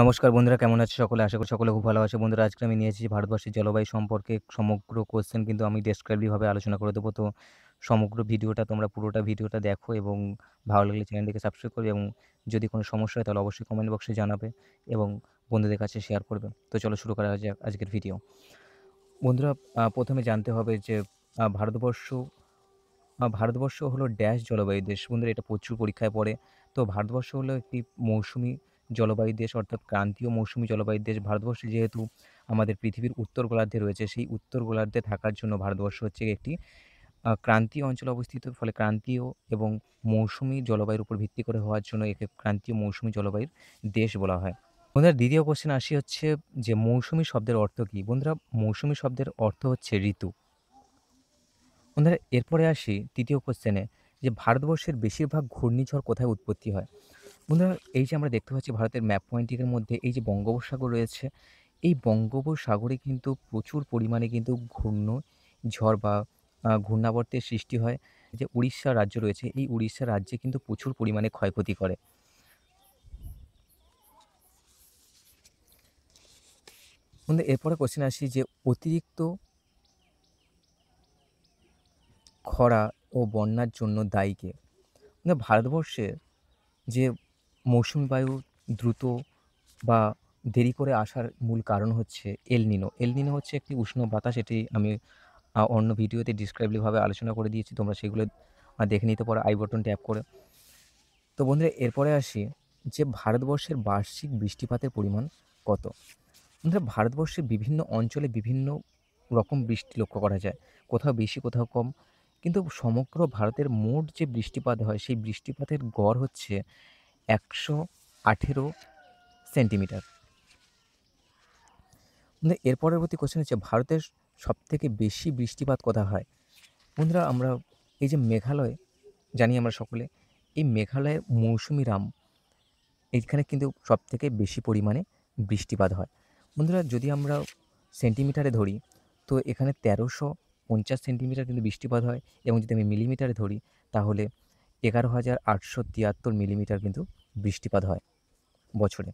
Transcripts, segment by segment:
নমস্কার বন্ধুরা কেমন আছে সকলে আশা করি সকলে খুব ভালো আছে বন্ধুরা আজকে আমি নিয়েছি ভারতবর্ষের জলবায়ু সম্পর্কে সমগ্র কোয়েশ্চেন কিন্তু আমি ডেসক্রাইবলিভাবে আলোচনা করে দেবো তো সমগ্র ভিডিওটা তোমরা পুরোটা ভিডিওটা দেখো এবং ভালো লাগলে চ্যানেলটিকে সাবস্ক্রাইব করবে এবং যদি কোনো সমস্যা হয় তাহলে অবশ্যই কমেন্ট বক্সে জানাবে এবং বন্ধুদের কাছে শেয়ার করবে তো চলো শুরু করা যাক আজকের ভিডিও বন্ধুরা প্রথমে জানতে হবে যে ভারতবর্ষ ভারতবর্ষ হলো ড্যাশ জলবায়ু দেশ বন্ধুরা এটা প্রচুর পরীক্ষায় পড়ে তো ভারতবর্ষ হলো একটি মৌসুমি জলবায়ু দেশ অর্থাৎ ক্রান্তীয় মৌসুমি জলবায়ু দেশ ভারতবর্ষে যেহেতু আমাদের পৃথিবীর উত্তর গোলার্ধে রয়েছে সেই উত্তর গোলার্ধে থাকার জন্য ভারতবর্ষ হচ্ছে একটি ক্রান্তীয় অঞ্চলে অবস্থিত ফলে ক্রান্তীয় এবং মৌসুমি জলবায়ুর উপর ভিত্তি করে হওয়ার জন্য একে ক্রান্তীয় মৌসুমি জলবায়ুর দেশ বলা হয় বন্ধুরা দ্বিতীয় কোশ্চেন আসি হচ্ছে যে মৌসুমি শব্দের অর্থ কী বন্ধুরা মৌসুমি শব্দের অর্থ হচ্ছে ঋতু বন্ধুরা এরপরে আসি তৃতীয় কোশ্চেনে যে ভারতবর্ষের বেশিরভাগ ঘূর্ণিঝড় কোথায় উৎপত্তি হয় বন্ধুরা এই যে আমরা দেখতে পাচ্ছি ভারতের ম্যাপ পয়েন্টিংয়ের মধ্যে এই যে বঙ্গোপসাগর রয়েছে এই বঙ্গোপসাগরে কিন্তু প্রচুর পরিমাণে কিন্তু ঘূর্ণ ঝড় বা ঘূর্ণাবর্তের সৃষ্টি হয় যে উড়িষ্যা রাজ্য রয়েছে এই উড়িষ্যা রাজ্যে কিন্তু প্রচুর পরিমাণে ক্ষয়ক্ষতি করে বন্ধু এরপরে কোশ্চেন আসি যে অতিরিক্ত খরা ও বন্যার জন্য দায়ীকে ভারতবর্ষের যে মৌসুমী বায়ু দ্রুত বা দেরি করে আসার মূল কারণ হচ্ছে এলনিনো এলনিনো হচ্ছে একটি উষ্ণ বাতাস এটি আমি অন্য ভিডিওতে ডিসক্রাইবলিভাবে আলোচনা করে দিয়েছি তোমরা সেগুলো দেখে নিতে পারো আই বটন ট্যাপ করে তো বন্ধুরা এরপরে আসি যে ভারতবর্ষের বার্ষিক বৃষ্টিপাতের পরিমাণ কত বন্ধুরা ভারতবর্ষের বিভিন্ন অঞ্চলে বিভিন্ন রকম বৃষ্টি লক্ষ্য করা যায় কোথাও বেশি কোথাও কম কিন্তু সমগ্র ভারতের মোট যে বৃষ্টিপাত হয় সেই বৃষ্টিপাতের গড় হচ্ছে একশো আঠেরো সেন্টিমিটার এর পরবর্তী কোশ্চেন হচ্ছে ভারতের সবথেকে বেশি বৃষ্টিপাত কথা হয় বন্ধুরা আমরা এই যে মেঘালয় জানি আমরা সকলে এই মেঘালয়ের মৌসুমি রাম এইখানে কিন্তু সবথেকে বেশি পরিমাণে বৃষ্টিপাত হয় বন্ধুরা যদি আমরা সেন্টিমিটারে ধরি তো এখানে তেরোশো পঞ্চাশ সেন্টিমিটার কিন্তু বৃষ্টিপাত হয় এবং যদি আমি মিলিমিটারে ধরি তাহলে এগারো হাজার আটশো তিয়াত্তর মিলিমিটার কিন্তু বৃষ্টিপাত হয় বছরে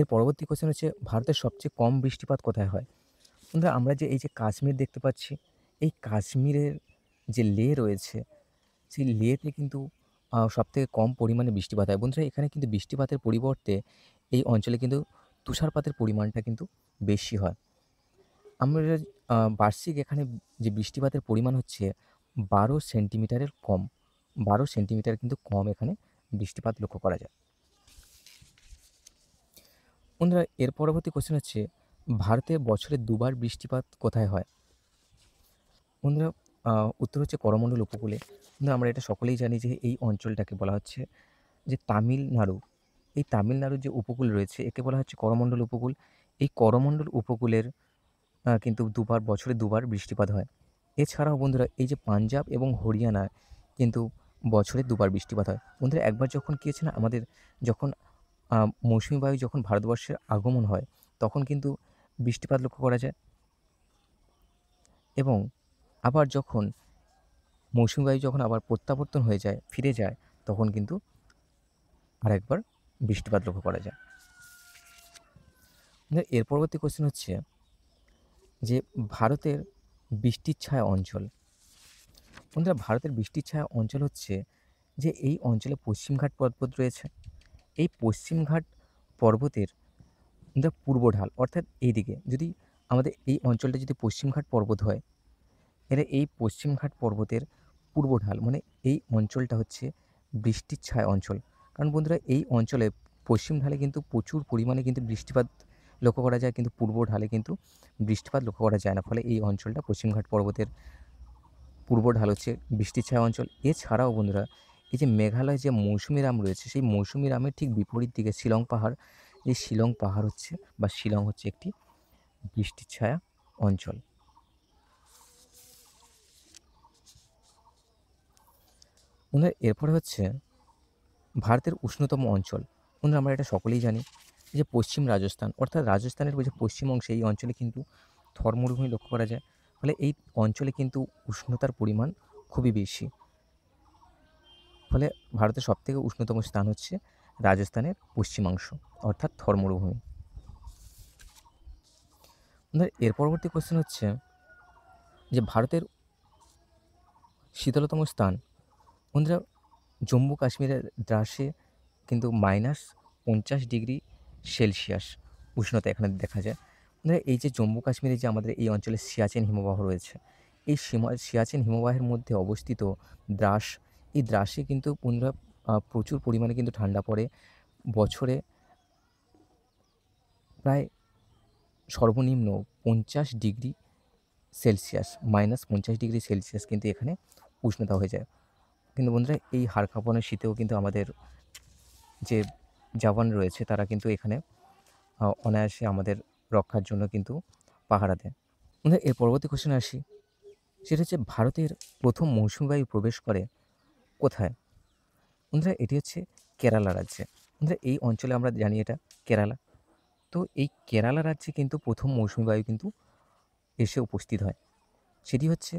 এর পরবর্তী কোশ্চেন হচ্ছে ভারতের সবচেয়ে কম বৃষ্টিপাত কোথায় হয় বন্ধুরা আমরা যে এই যে কাশ্মীর দেখতে পাচ্ছি এই কাশ্মীরের যে লে রয়েছে সেই লেতে কিন্তু সবথেকে কম পরিমাণে বৃষ্টিপাত হয় বন্ধুরা এখানে কিন্তু বৃষ্টিপাতের পরিবর্তে এই অঞ্চলে কিন্তু তুষারপাতের পরিমাণটা কিন্তু বেশি হয় আমরা বার্ষিক এখানে যে বৃষ্টিপাতের পরিমাণ হচ্ছে বারো সেন্টিমিটারের কম বারো সেন্টিমিটার কিন্তু কম এখানে বৃষ্টিপাত লক্ষ্য করা যায় বন্ধুরা এর পরবর্তী কোশ্চেন হচ্ছে ভারতে বছরে দুবার বৃষ্টিপাত কোথায় হয় বন্ধুরা উত্তর হচ্ছে করমণ্ডল উপকূলে কিন্তু আমরা এটা সকলেই জানি যে এই অঞ্চলটাকে বলা হচ্ছে যে তামিলনাড়ু এই তামিলনাড়ুর যে উপকূল রয়েছে একে বলা হচ্ছে করমণ্ডল উপকূল এই করমণ্ডল উপকূলের কিন্তু দুবার বছরে দুবার বৃষ্টিপাত হয় এছাড়াও বন্ধুরা এই যে পাঞ্জাব এবং হরিয়ানা কিন্তু বছরে দুবার বৃষ্টিপাত হয় বন্ধুরা একবার যখন কী হচ্ছে না আমাদের যখন মৌসুমি বায়ু যখন ভারতবর্ষের আগমন হয় তখন কিন্তু বৃষ্টিপাত লক্ষ্য করা যায় এবং আবার যখন মৌসুমি বায়ু যখন আবার প্রত্যাবর্তন হয়ে যায় ফিরে যায় তখন কিন্তু আরেকবার বৃষ্টিপাত লক্ষ্য করা যায় এর পরবর্তী কোশ্চেন হচ্ছে যে ভারতের বৃষ্টির ছায়া অঞ্চল বন্ধুরা ভারতের বৃষ্টির ছায়া অঞ্চল হচ্ছে যে এই অঞ্চলে পশ্চিমঘাট পর্বত রয়েছে এই পশ্চিমঘাট পর্বতের পূর্ব ঢাল অর্থাৎ এইদিকে যদি আমাদের এই অঞ্চলটা যদি পশ্চিমঘাট পর্বত হয় তাহলে এই পশ্চিমঘাট পর্বতের পূর্ব ঢাল মানে এই অঞ্চলটা হচ্ছে বৃষ্টির ছায় অঞ্চল কারণ বন্ধুরা এই অঞ্চলে পশ্চিম ঢালে কিন্তু প্রচুর পরিমাণে কিন্তু বৃষ্টিপাত লক্ষ্য করা যায় কিন্তু পূর্ব ঢালে কিন্তু বৃষ্টিপাত লক্ষ্য করা যায় না ফলে এই অঞ্চলটা পশ্চিমঘাট পর্বতের পূর্ব ঢাল হচ্ছে বৃষ্টির ছায়া অঞ্চল এছাড়াও বন্ধুরা এই যে মেঘালয় যে মৌসুমি রাম রয়েছে সেই মৌসুমি রামের ঠিক বিপরীত দিকে শিলং পাহাড় এই শিলং পাহাড় হচ্ছে বা শিলং হচ্ছে একটি বৃষ্টির ছায়া অঞ্চল ওনার এরপরে হচ্ছে ভারতের উষ্ণতম অঞ্চল ওনারা আমরা এটা সকলেই জানি যে পশ্চিম রাজস্থান অর্থাৎ রাজস্থানের যে পশ্চিম অংশে এই অঞ্চলে কিন্তু থর মরুভূমি লক্ষ্য করা যায় ফলে এই অঞ্চলে কিন্তু উষ্ণতার পরিমাণ খুবই বেশি ফলে ভারতের সবথেকে উষ্ণতম স্থান হচ্ছে রাজস্থানের পশ্চিমাংশ অর্থাৎ থর মরুভূমি এর পরবর্তী কোশ্চেন হচ্ছে যে ভারতের শীতলতম স্থান বন্ধুরা জম্মু কাশ্মীরের দ্রাসে কিন্তু মাইনাস পঞ্চাশ ডিগ্রি সেলসিয়াস উষ্ণতা এখানে দেখা যায় আপনারা এই যে জম্মু কাশ্মীরে যে আমাদের এই অঞ্চলে সিয়াচেন হিমবাহ রয়েছে এই সিয়াচেন হিমবাহের মধ্যে অবস্থিত দ্রাস এই দ্রাসে কিন্তু পুনরা প্রচুর পরিমাণে কিন্তু ঠান্ডা পড়ে বছরে প্রায় সর্বনিম্ন পঞ্চাশ ডিগ্রি সেলসিয়াস মাইনাস পঞ্চাশ ডিগ্রি সেলসিয়াস কিন্তু এখানে উষ্ণতা হয়ে যায় কিন্তু বন্ধুরা এই হাড় শীতেও কিন্তু আমাদের যে জাপান রয়েছে তারা কিন্তু এখানে অনায়াসে আমাদের রক্ষার জন্য কিন্তু পাহারা দেন আমাদের এর পরবর্তী কোশ্চেন আসি সেটা হচ্ছে ভারতের প্রথম বায়ু প্রবেশ করে কোথায় বন্ধুরা এটি হচ্ছে কেরালা রাজ্যে বন্ধুরা এই অঞ্চলে আমরা জানি এটা কেরালা তো এই কেরালা রাজ্যে কিন্তু প্রথম মৌসুমি বায়ু কিন্তু এসে উপস্থিত হয় সেটি হচ্ছে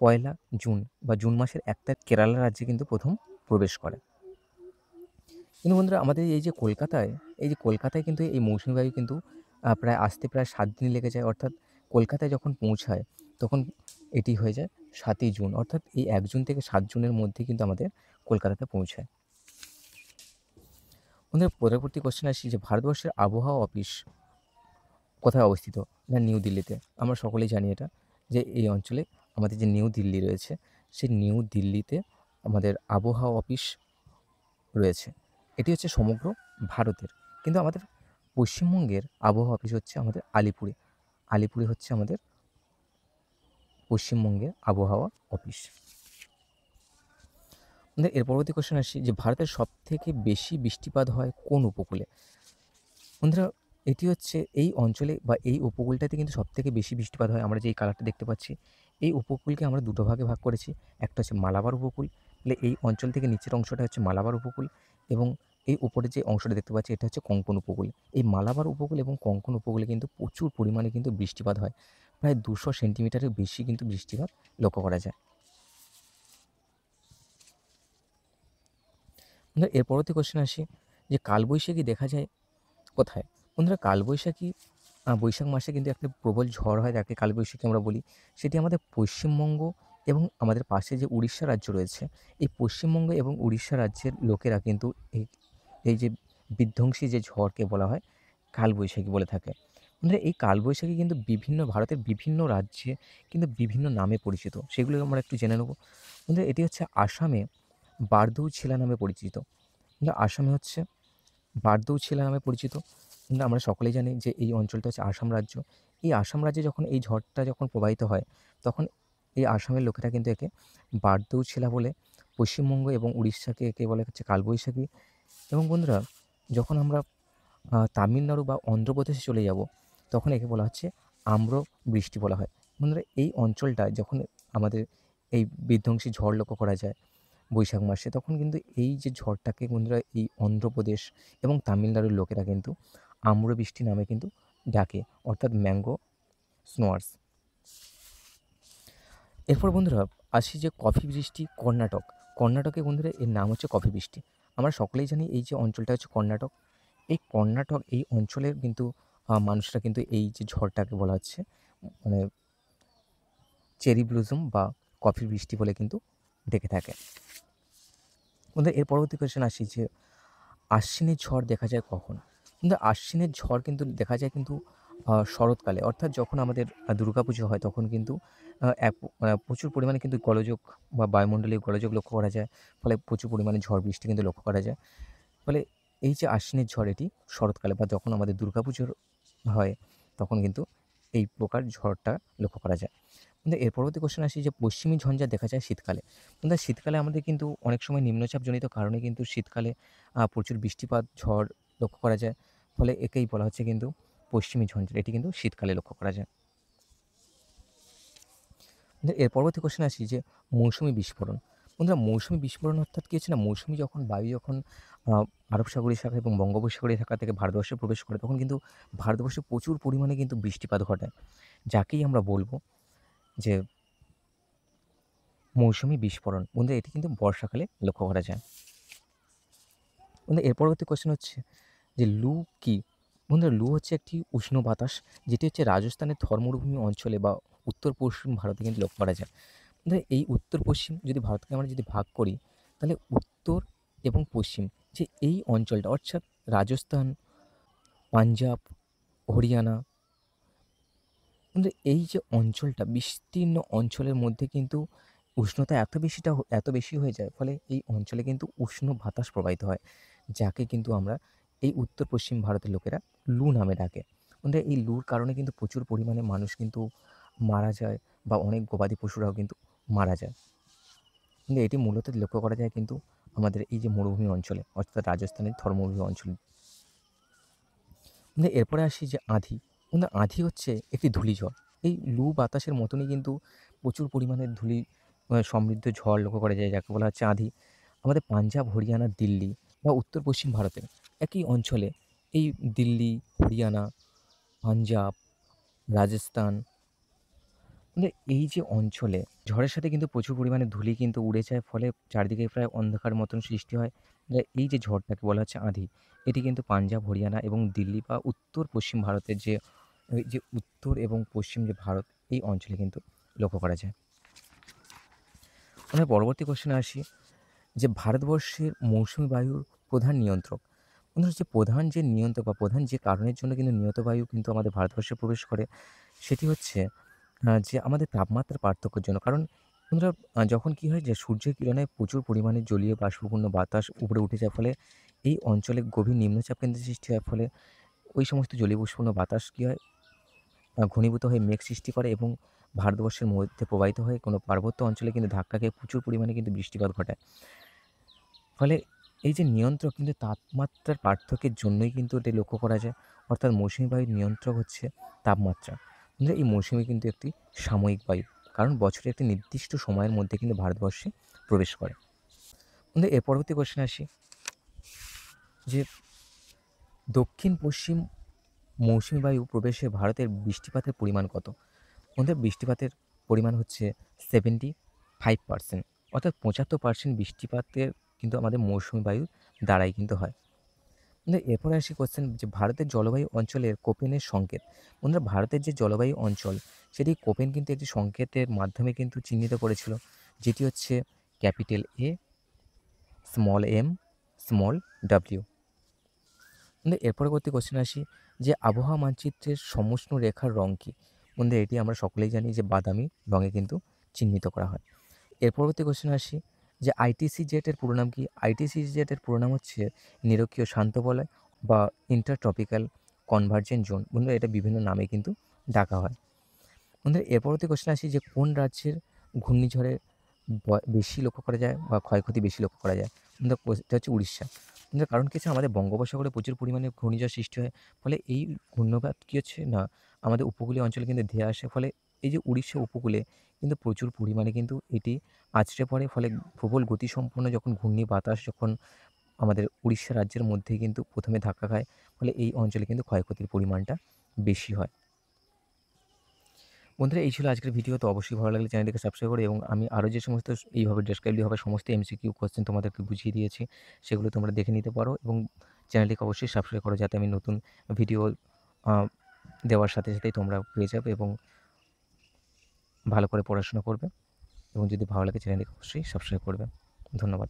পয়লা জুন বা জুন মাসের এক কেরালা রাজ্যে কিন্তু প্রথম প্রবেশ করে কিন্তু বন্ধুরা আমাদের এই যে কলকাতায় এই যে কলকাতায় কিন্তু এই মৌসুমি বায়ু কিন্তু প্রায় আসতে প্রায় সাত দিন লেগে যায় অর্থাৎ কলকাতায় যখন পৌঁছায় তখন এটি হয়ে যায় সাতই জুন অর্থাৎ এই এক জুন থেকে সাত জুনের মধ্যে কিন্তু আমাদের কলকাতাতে পৌঁছায় আমাদের পরবর্তী কোশ্চেন আসি যে ভারতবর্ষের আবহাওয়া অফিস কোথায় অবস্থিত না নিউ দিল্লিতে আমরা সকলেই জানি এটা যে এই অঞ্চলে আমাদের যে নিউ দিল্লি রয়েছে সেই নিউ দিল্লিতে আমাদের আবহাওয়া অফিস রয়েছে এটি হচ্ছে সমগ্র ভারতের কিন্তু আমাদের পশ্চিমবঙ্গের আবহাওয়া অফিস হচ্ছে আমাদের আলিপুরে আলিপুরে হচ্ছে আমাদের পশ্চিমবঙ্গের আবহাওয়া অফিস আমাদের এর পরবর্তী কোশ্চেন আসি যে ভারতের সবথেকে বেশি বৃষ্টিপাত হয় কোন উপকূলে বন্ধুরা এটি হচ্ছে এই অঞ্চলে বা এই উপকূলটাতে কিন্তু সবথেকে বেশি বৃষ্টিপাত হয় আমরা যে এই কালারটা দেখতে পাচ্ছি এই উপকূলকে আমরা দুটো ভাগে ভাগ করেছি একটা হচ্ছে মালাবার উপকূল তাহলে এই অঞ্চল থেকে নিচের অংশটা হচ্ছে মালাবার উপকূল এবং এই উপরে যে অংশটা দেখতে পাচ্ছি এটা হচ্ছে কঙ্কন উপকূল এই মালাবার উপকূল এবং কঙ্কন উপকূলে কিন্তু প্রচুর পরিমাণে কিন্তু বৃষ্টিপাত হয় প্রায় দুশো সেন্টিমিটারের বেশি কিন্তু বৃষ্টিপাত লক্ষ্য করা যায় বন্ধুরা এর পরবর্তী কোশ্চেন আসি যে কালবৈশাখী দেখা যায় কোথায় বন্ধুরা কালবৈশাখী বৈশাখ মাসে কিন্তু একটা প্রবল ঝড় হয় যাকে কালবৈশাখী আমরা বলি সেটি আমাদের পশ্চিমবঙ্গ এবং আমাদের পাশে যে উড়িষ্যা রাজ্য রয়েছে এই পশ্চিমবঙ্গ এবং উড়িষ্যা রাজ্যের লোকেরা কিন্তু এই এই যে বিধ্বংসী যে ঝড়কে বলা হয় কালবৈশাখী বলে থাকে আমরা এই কালবৈশাখী কিন্তু বিভিন্ন ভারতের বিভিন্ন রাজ্যে কিন্তু বিভিন্ন নামে পরিচিত সেগুলো আমরা একটু জেনে নেব বন্ধুরা এটি হচ্ছে আসামে ছেলা নামে পরিচিত আসামে হচ্ছে ছেলা নামে পরিচিত আমরা সকলেই জানি যে এই অঞ্চলটা হচ্ছে আসাম রাজ্য এই আসাম রাজ্যে যখন এই ঝড়টা যখন প্রবাহিত হয় তখন এই আসামের লোকেরা কিন্তু একে ছেলা বলে পশ্চিমবঙ্গ এবং উড়িষ্যাকে একে বলে হচ্ছে কালবৈশাখী এবং বন্ধুরা যখন আমরা তামিলনাড়ু বা অন্ধ্রপ্রদেশে চলে যাব তখন একে বলা হচ্ছে আম্র বৃষ্টি বলা হয় বন্ধুরা এই অঞ্চলটা যখন আমাদের এই বিধ্বংসী ঝড় লক্ষ্য করা যায় বৈশাখ মাসে তখন কিন্তু এই যে ঝড়টাকে বন্ধুরা এই অন্ধ্রপ্রদেশ এবং তামিলনাড়ুর লোকেরা কিন্তু আম্র বৃষ্টি নামে কিন্তু ডাকে অর্থাৎ ম্যাঙ্গো স্নোয়ার্স এরপর বন্ধুরা আসি যে কফি বৃষ্টি কর্ণাটক কর্ণাটকে বন্ধুরা এর নাম হচ্ছে কফি বৃষ্টি আমরা সকলেই জানি এই যে অঞ্চলটা হচ্ছে কর্ণাটক এই কর্ণাটক এই অঞ্চলের কিন্তু মানুষরা কিন্তু এই যে ঝড়টাকে বলা হচ্ছে মানে চেরি ব্লুজম বা কফির বৃষ্টি বলে কিন্তু ডেকে থাকে কিন্তু এর পরবর্তী কোয়েশ্চেন আসি যে আশ্বিনের ঝড় দেখা যায় কখন কিন্তু আশ্বিনের ঝড় কিন্তু দেখা যায় কিন্তু শরৎকালে অর্থাৎ যখন আমাদের দুর্গাপুজো হয় তখন কিন্তু মানে প্রচুর পরিমাণে কিন্তু গলযোগ বা বায়ুমণ্ডলীয় গলযোগ লক্ষ্য করা যায় ফলে প্রচুর পরিমাণে ঝড় বৃষ্টি কিন্তু লক্ষ্য করা যায় ফলে এই যে আশ্বিনের ঝড় এটি শরৎকালে বা যখন আমাদের দুর্গাপুজোর হয় তখন কিন্তু এই প্রকার ঝড়টা লক্ষ্য করা যায় কিন্তু এর পরবর্তী কোশ্চেন আসি যে পশ্চিমী ঝঞ্ঝা দেখা যায় শীতকালে কিন্তু শীতকালে আমাদের কিন্তু অনেক সময় নিম্নচাপজনিত কারণে কিন্তু শীতকালে প্রচুর বৃষ্টিপাত ঝড় লক্ষ্য করা যায় ফলে একেই বলা হচ্ছে কিন্তু পশ্চিমী ঝঞ্ঝাল এটি কিন্তু শীতকালে লক্ষ্য করা যায় এর পরবর্তী কোশ্চেন আসি যে মৌসুমি বিস্ফোরণ বন্ধুরা মৌসুমি বিস্ফোরণ অর্থাৎ কী হচ্ছে না মৌসুমি যখন বায়ু যখন আরব সাগরী শাখা এবং বঙ্গোপসাগরী শাখা থেকে ভারতবর্ষে প্রবেশ করে তখন কিন্তু ভারতবর্ষে প্রচুর পরিমাণে কিন্তু বৃষ্টিপাত ঘটায় যাকেই আমরা বলবো যে মৌসুমি বিস্ফোরণ বন্ধুরা এটি কিন্তু বর্ষাকালে লক্ষ্য করা যায় বন্ধু এর পরবর্তী কোশ্চেন হচ্ছে যে লু কি বন্ধুরা লু হচ্ছে একটি উষ্ণ বাতাস যেটি হচ্ছে রাজস্থানের ধর্মরভূমি অঞ্চলে বা উত্তর পশ্চিম ভারতে কিন্তু লক্ষ্য করা যায় এই উত্তর পশ্চিম যদি ভারতকে আমরা যদি ভাগ করি তাহলে উত্তর এবং পশ্চিম যে এই অঞ্চলটা অর্থাৎ রাজস্থান পাঞ্জাব হরিয়ানা কিন্তু এই যে অঞ্চলটা বিস্তীর্ণ অঞ্চলের মধ্যে কিন্তু উষ্ণতা এত বেশিটা এত বেশি হয়ে যায় ফলে এই অঞ্চলে কিন্তু উষ্ণ বাতাস প্রবাহিত হয় যাকে কিন্তু আমরা এই উত্তর পশ্চিম ভারতের লোকেরা লু নামে ডাকে ওদের এই লুর কারণে কিন্তু প্রচুর পরিমাণে মানুষ কিন্তু মারা যায় বা অনেক গবাদি পশুরাও কিন্তু মারা যায় কিন্তু এটি মূলত লক্ষ্য করা যায় কিন্তু আমাদের এই যে মরুভূমি অঞ্চলে অর্থাৎ রাজস্থানের ধর্মভূমি অঞ্চলে কিন্তু এরপরে আসি যে আধি কিন্তু আধি হচ্ছে একটি ধুলিঝড় এই লু বাতাসের মতনই কিন্তু প্রচুর পরিমাণে ধুলি সমৃদ্ধ ঝড় লক্ষ্য করা যায় যাকে বলা হচ্ছে আধি আমাদের পাঞ্জাব হরিয়ানা দিল্লি বা উত্তর পশ্চিম ভারতের একই অঞ্চলে এই দিল্লি হরিয়ানা পাঞ্জাব রাজস্থান মানে এই যে অঞ্চলে ঝড়ের সাথে কিন্তু প্রচুর পরিমাণে ধুলি কিন্তু উড়ে যায় ফলে চারদিকে প্রায় অন্ধকার মতন সৃষ্টি হয় মানে এই যে ঝড়টাকে বলা হচ্ছে আঁধি এটি কিন্তু পাঞ্জাব হরিয়ানা এবং দিল্লি বা উত্তর পশ্চিম ভারতের যে যে উত্তর এবং পশ্চিম যে ভারত এই অঞ্চলে কিন্তু লক্ষ্য করা যায় আমরা পরবর্তী কোশ্চেনে আসি যে ভারতবর্ষের মৌসুমী বায়ুর প্রধান নিয়ন্ত্রক বন্ধুরা যে প্রধান যে নিয়ন্ত্রক বা প্রধান যে কারণের জন্য কিন্তু নিয়ত বায়ু কিন্তু আমাদের ভারতবর্ষে প্রবেশ করে সেটি হচ্ছে যে আমাদের তাপমাত্রার পার্থক্যের জন্য কারণ বন্ধুরা যখন কি হয় যে সূর্যের কিরণে প্রচুর পরিমাণে জলীয় বাষ্পপূর্ণ বাতাস উপরে উঠে যাওয়ার ফলে এই অঞ্চলে গভীর নিম্নচাপ কেন্দ্রের সৃষ্টি হওয়ার ফলে ওই সমস্ত জলীয় বাষ্পপূর্ণ বাতাস কী হয় ঘনীভূত হয়ে মেঘ সৃষ্টি করে এবং ভারতবর্ষের মধ্যে প্রবাহিত হয়ে কোনো পার্বত্য অঞ্চলে কিন্তু ধাক্কা খেয়ে প্রচুর পরিমাণে কিন্তু বৃষ্টিপাত ঘটায় ফলে এই যে নিয়ন্ত্রক কিন্তু তাপমাত্রার পার্থক্যের জন্যই কিন্তু এটি লক্ষ্য করা যায় অর্থাৎ মৌসুমি বায়ুর নিয়ন্ত্রক হচ্ছে তাপমাত্রা এই মৌসুমি কিন্তু একটি সাময়িক বায়ু কারণ বছরে একটি নির্দিষ্ট সময়ের মধ্যে কিন্তু ভারতবর্ষে প্রবেশ করে বন্ধু এর পরবর্তী কোশ্চেন আসি যে দক্ষিণ পশ্চিম মৌসুমি বায়ু প্রবেশে ভারতের বৃষ্টিপাতের পরিমাণ কত বন্ধুরা বৃষ্টিপাতের পরিমাণ হচ্ছে সেভেন্টি ফাইভ পার্সেন্ট অর্থাৎ পঁচাত্তর পার্সেন্ট বৃষ্টিপাতের কিন্তু আমাদের মৌসুমি বায়ু দ্বারাই কিন্তু হয় কিন্তু এরপরে আসি কোশ্চেন যে ভারতের জলবায়ু অঞ্চলের কোপেনের সংকেত বন্ধুরা ভারতের যে জলবায়ু অঞ্চল সেটি কোপেন কিন্তু একটি সংকেতের মাধ্যমে কিন্তু চিহ্নিত করেছিল যেটি হচ্ছে capital A small M small W বন্ধু এরপরে করতে কোশ্চেন আসি যে আবহাওয়া মানচিত্রের সমষ্ণ রেখার রং কী বন্ধু এটি আমরা সকলেই জানি যে বাদামি রঙে কিন্তু চিহ্নিত করা হয় এর পরবর্তী কোশ্চেন আসি যে আইটিসি জেটের পুরো নাম কি আইটিসি জেটের পুরো নাম হচ্ছে নিরক্ষীয় শান্ত বলয় বা ইন্টারট্রপিক্যাল কনভার্জেন্ট জোন বন্ধুরা এটা বিভিন্ন নামে কিন্তু ডাকা হয় বন্ধু এর পরবর্তী কোশ্চেন আসি যে কোন রাজ্যের ঘূর্ণিঝড়ে বেশি লক্ষ্য করা যায় বা ক্ষয়ক্ষতি বেশি লক্ষ্য করা যায় বন্ধু এটা হচ্ছে উড়িষ্যা কিন্তু কারণ কিছু আমাদের বঙ্গোপসাগরে প্রচুর পরিমাণে ঘূর্ণিঝড় সৃষ্টি হয় ফলে এই ঘূর্ণপাত কী হচ্ছে না আমাদের উপকূলীয় অঞ্চলে কিন্তু ধেয়ে আসে ফলে এই যে উড়িষ্যা উপকূলে কিন্তু প্রচুর পরিমাণে কিন্তু এটি আছড়ে পড়ে ফলে প্রবল গতিসম্পন্ন যখন ঘূর্ণি বাতাস যখন আমাদের উড়িষ্যা রাজ্যের মধ্যেই কিন্তু প্রথমে ধাক্কা খায় ফলে এই অঞ্চলে কিন্তু ক্ষয়ক্ষতির পরিমাণটা বেশি হয় বন্ধুরা এই ছিল আজকের ভিডিও তো অবশ্যই ভালো লাগলে চ্যানেলটিকে সাবস্ক্রাইব করে এবং আমি আরও যে সমস্ত এইভাবে ডেসক্রাইবলি হবে সমস্ত এমসিকিউ কোয়েশ্চেন তোমাদেরকে বুঝিয়ে দিয়েছি সেগুলো তোমরা দেখে নিতে পারো এবং চ্যানেলটিকে অবশ্যই সাবস্ক্রাইব করো যাতে আমি নতুন ভিডিও দেওয়ার সাথে সাথেই তোমরা পেয়ে যাবে এবং ভালো করে পড়াশোনা করবে এবং যদি ভালো লাগে চ্যানেলটি অবশ্যই সাবস্ক্রাইব করবেন ধন্যবাদ